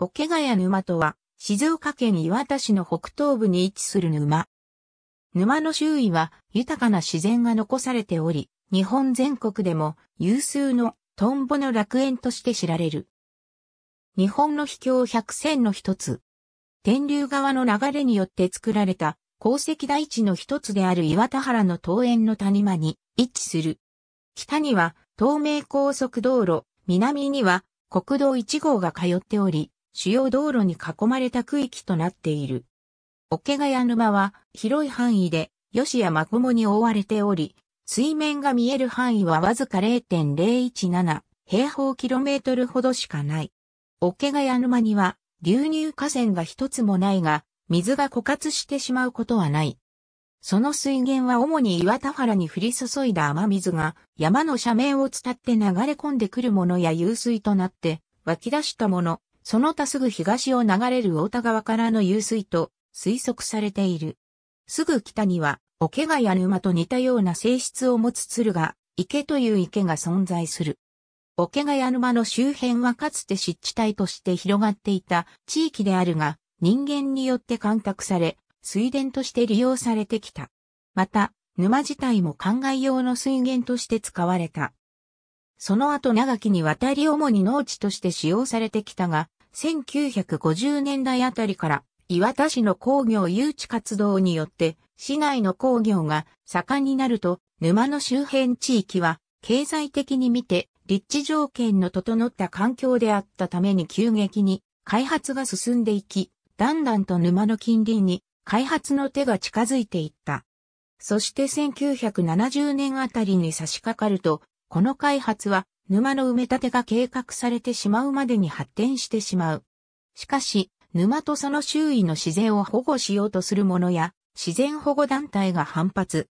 桶ヶ谷沼とは、静岡県岩田市の北東部に位置する沼。沼の周囲は豊かな自然が残されており、日本全国でも有数のトンボの楽園として知られる。日本の秘境百選の一つ。天竜川の流れによって作られた鉱石台地の一つである岩田原の桃園の谷間に位置する。北には東名高速道路、南には国道1号が通っており、主要道路に囲まれた区域となっている。桶ヶ谷沼は広い範囲で吉やまこもに覆われており、水面が見える範囲はわずか0.017平方キロメートルほどしかない。桶ヶ谷沼には流入河川が一つもないが、水が枯渇してしまうことはない。その水源は主に岩田原に降り注いだ雨水が山の斜面を伝って流れ込んでくるものや湧水となって湧き出したもの、その他すぐ東を流れる太田川からの湧水と推測されている。すぐ北には、桶ヶ谷沼と似たような性質を持つ鶴が、池という池が存在する。桶ヶ谷沼の周辺はかつて湿地帯として広がっていた地域であるが、人間によって干拓され、水田として利用されてきた。また、沼自体も灌漑用の水源として使われた。その後長きに渡り主に農地として使用されてきたが、1950年代あたりから岩田市の工業誘致活動によって市内の工業が盛んになると沼の周辺地域は経済的に見て立地条件の整った環境であったために急激に開発が進んでいき、だんだんと沼の近隣に開発の手が近づいていった。そして1970年あたりに差し掛かると、この開発は沼の埋め立てが計画されてしまうまでに発展してしまう。しかし、沼とその周囲の自然を保護しようとする者や、自然保護団体が反発。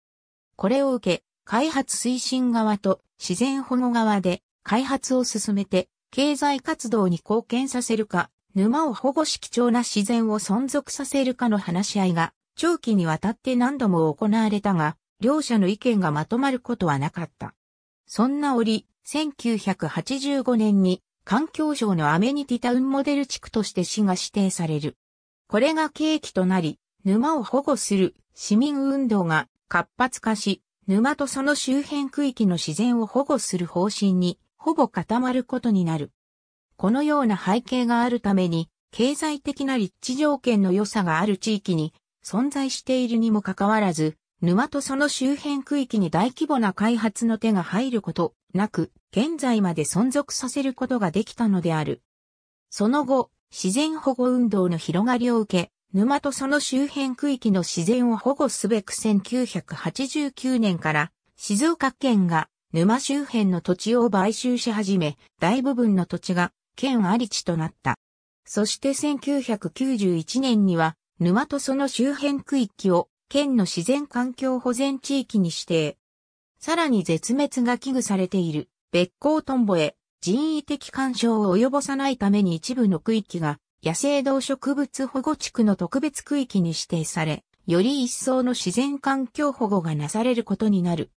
これを受け、開発推進側と自然保護側で開発を進めて経済活動に貢献させるか、沼を保護し貴重な自然を存続させるかの話し合いが長期にわたって何度も行われたが、両者の意見がまとまることはなかった。そんな折、1985年に環境省のアメニティタウンモデル地区として市が指定される。これが契機となり、沼を保護する市民運動が活発化し、沼とその周辺区域の自然を保護する方針にほぼ固まることになる。このような背景があるために、経済的な立地条件の良さがある地域に存在しているにもかかわらず、沼とその周辺区域に大規模な開発の手が入ることなく、現在まで存続させることができたのである。その後、自然保護運動の広がりを受け、沼とその周辺区域の自然を保護すべく1989年から静岡県が沼周辺の土地を買収し始め、大部分の土地が県あり地となった。そして1991年には沼とその周辺区域を県の自然環境保全地域に指定、さらに絶滅が危惧されている、別光トンボへ人為的干渉を及ぼさないために一部の区域が野生動植物保護地区の特別区域に指定され、より一層の自然環境保護がなされることになる。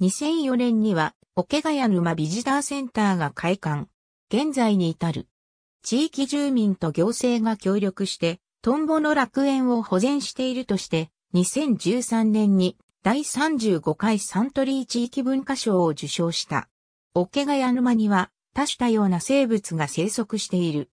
2004年には、桶ヶ谷沼ビジターセンターが開館。現在に至る。地域住民と行政が協力して、トンボの楽園を保全しているとして、2013年に第35回サントリー地域文化賞を受賞した。オケガヤ沼には多種多様な生物が生息している。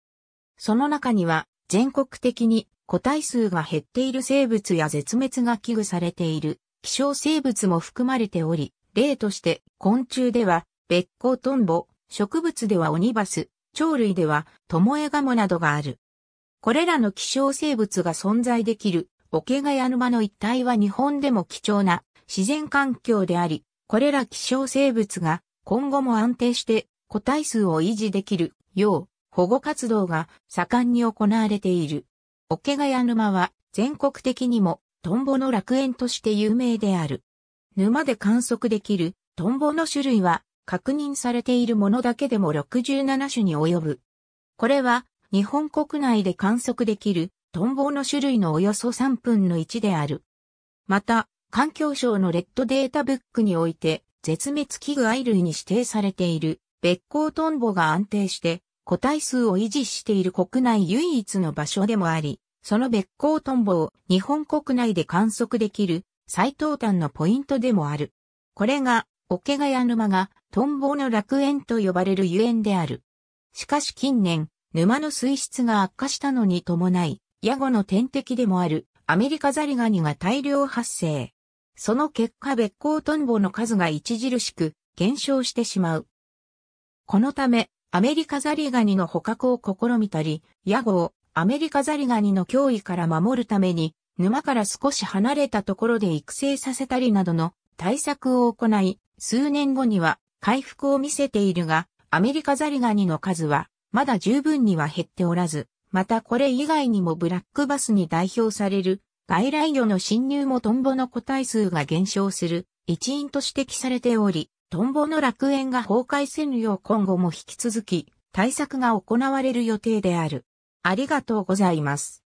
その中には全国的に個体数が減っている生物や絶滅が危惧されている希少生物も含まれており、例として昆虫では別光トンボ、植物ではオニバス、鳥類ではトモエガモなどがある。これらの希少生物が存在できる桶ヶ谷沼の一帯は日本でも貴重な自然環境であり、これら希少生物が今後も安定して個体数を維持できるよう保護活動が盛んに行われている。桶ヶ谷沼は全国的にもトンボの楽園として有名である。沼で観測できるトンボの種類は確認されているものだけでも67種に及ぶ。これは日本国内で観測できるトンボの種類のおよそ3分の1である。また、環境省のレッドデータブックにおいて、絶滅危惧愛類に指定されている、別光トンボが安定して、個体数を維持している国内唯一の場所でもあり、その別光トンボを日本国内で観測できる最東端のポイントでもある。これが、桶ヶ谷沼がトンボの楽園と呼ばれるゆえんである。しかし近年、沼の水質が悪化したのに伴い、ヤゴの天敵でもあるアメリカザリガニが大量発生。その結果別行トンボの数が著しく減少してしまう。このため、アメリカザリガニの捕獲を試みたり、ヤゴをアメリカザリガニの脅威から守るために、沼から少し離れたところで育成させたりなどの対策を行い、数年後には回復を見せているが、アメリカザリガニの数はまだ十分には減っておらず、またこれ以外にもブラックバスに代表される外来魚の侵入もトンボの個体数が減少する一因と指摘されており、トンボの楽園が崩壊せぬよう今後も引き続き対策が行われる予定である。ありがとうございます。